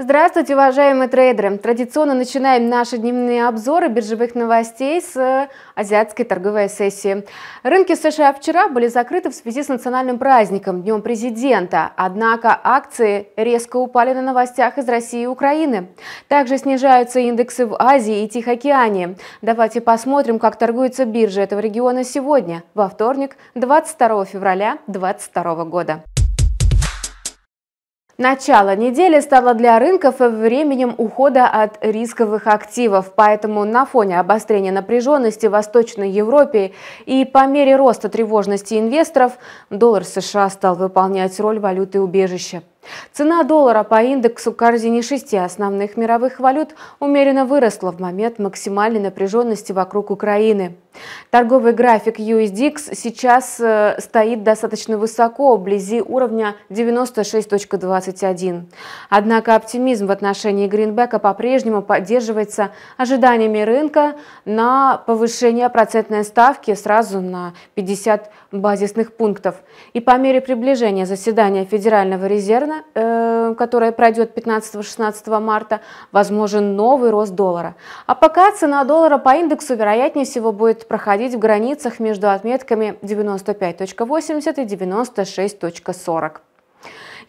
Здравствуйте, уважаемые трейдеры! Традиционно начинаем наши дневные обзоры биржевых новостей с азиатской торговой сессии. Рынки США вчера были закрыты в связи с национальным праздником, Днем президента. Однако акции резко упали на новостях из России и Украины. Также снижаются индексы в Азии и Тихоокеане. Давайте посмотрим, как торгуется биржа этого региона сегодня, во вторник, 22 февраля 2022 года. Начало недели стало для рынков временем ухода от рисковых активов, поэтому на фоне обострения напряженности в Восточной Европе и по мере роста тревожности инвесторов доллар США стал выполнять роль валюты убежища. Цена доллара по индексу корзине шести основных мировых валют умеренно выросла в момент максимальной напряженности вокруг Украины. Торговый график USDX сейчас э, стоит достаточно высоко, вблизи уровня 96.21. Однако оптимизм в отношении гринбека по-прежнему поддерживается ожиданиями рынка на повышение процентной ставки сразу на 50 базисных пунктов. И по мере приближения заседания Федерального резерва евро, э, которая пройдет 15-16 марта, возможен новый рост доллара. А пока цена доллара по индексу вероятнее всего будет проходить в границах между отметками 95.80 и 96.40.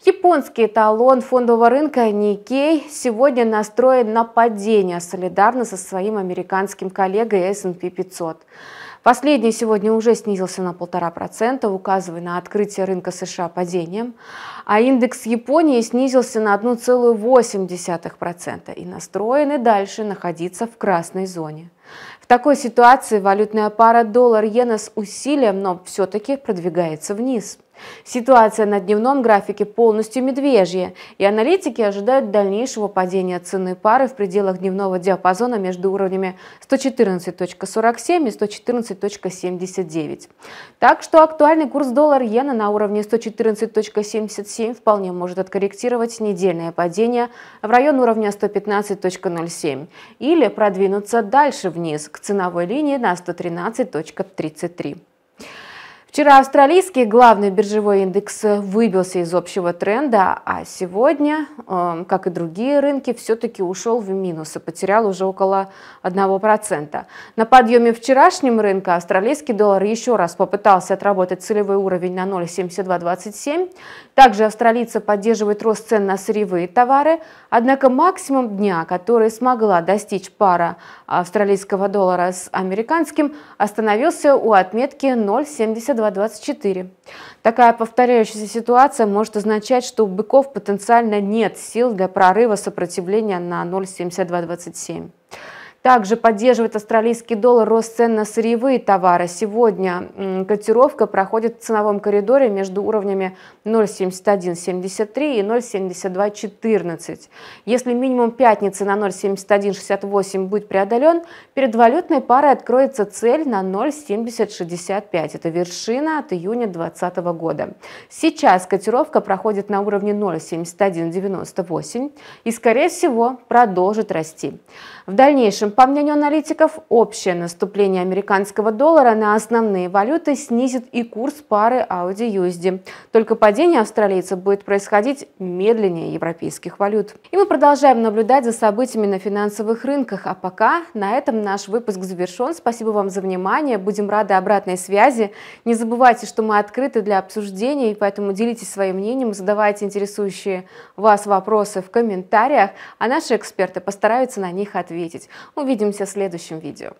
Японский эталон фондового рынка Никей сегодня настроен на падение, солидарно со своим американским коллегой S&P 500. Последний сегодня уже снизился на 1,5%, указывая на открытие рынка США падением, а индекс Японии снизился на 1,8% и настроены дальше находиться в красной зоне. В такой ситуации валютная пара доллар-иена с усилием, но все-таки продвигается вниз. Ситуация на дневном графике полностью медвежья, и аналитики ожидают дальнейшего падения цены пары в пределах дневного диапазона между уровнями 114.47 и 114.79. Так что актуальный курс доллар-иена на уровне 114.77 вполне может откорректировать недельное падение в район уровня 115.07 или продвинуться дальше вниз к ценовой линии на 113.33. Вчера австралийский главный биржевой индекс выбился из общего тренда, а сегодня, эм, как и другие рынки, все-таки ушел в минус и потерял уже около 1%. На подъеме вчерашнем рынка австралийский доллар еще раз попытался отработать целевой уровень на 0,7227. Также австралийцы поддерживают рост цен на сырьевые товары, однако максимум дня, который смогла достичь пара австралийского доллара с американским, остановился у отметки 0,72. 2-24. Такая повторяющаяся ситуация может означать, что у быков потенциально нет сил для прорыва сопротивления на 0,7227. Также поддерживает австралийский доллар рост цен на сырьевые товары. Сегодня котировка проходит в ценовом коридоре между уровнями 0,7173 и 0,7214. Если минимум пятницы на 0,7168 будет преодолен, перед валютной парой откроется цель на 0,7065. Это вершина от июня 2020 года. Сейчас котировка проходит на уровне 0,7198 и, скорее всего, продолжит расти. В дальнейшем по мнению аналитиков, общее наступление американского доллара на основные валюты снизит и курс пары Audi-USD. Только падение австралийца будет происходить медленнее европейских валют. И мы продолжаем наблюдать за событиями на финансовых рынках. А пока на этом наш выпуск завершен. Спасибо вам за внимание. Будем рады обратной связи. Не забывайте, что мы открыты для обсуждения и поэтому делитесь своим мнением, задавайте интересующие вас вопросы в комментариях, а наши эксперты постараются на них ответить. Увидимся в следующем видео.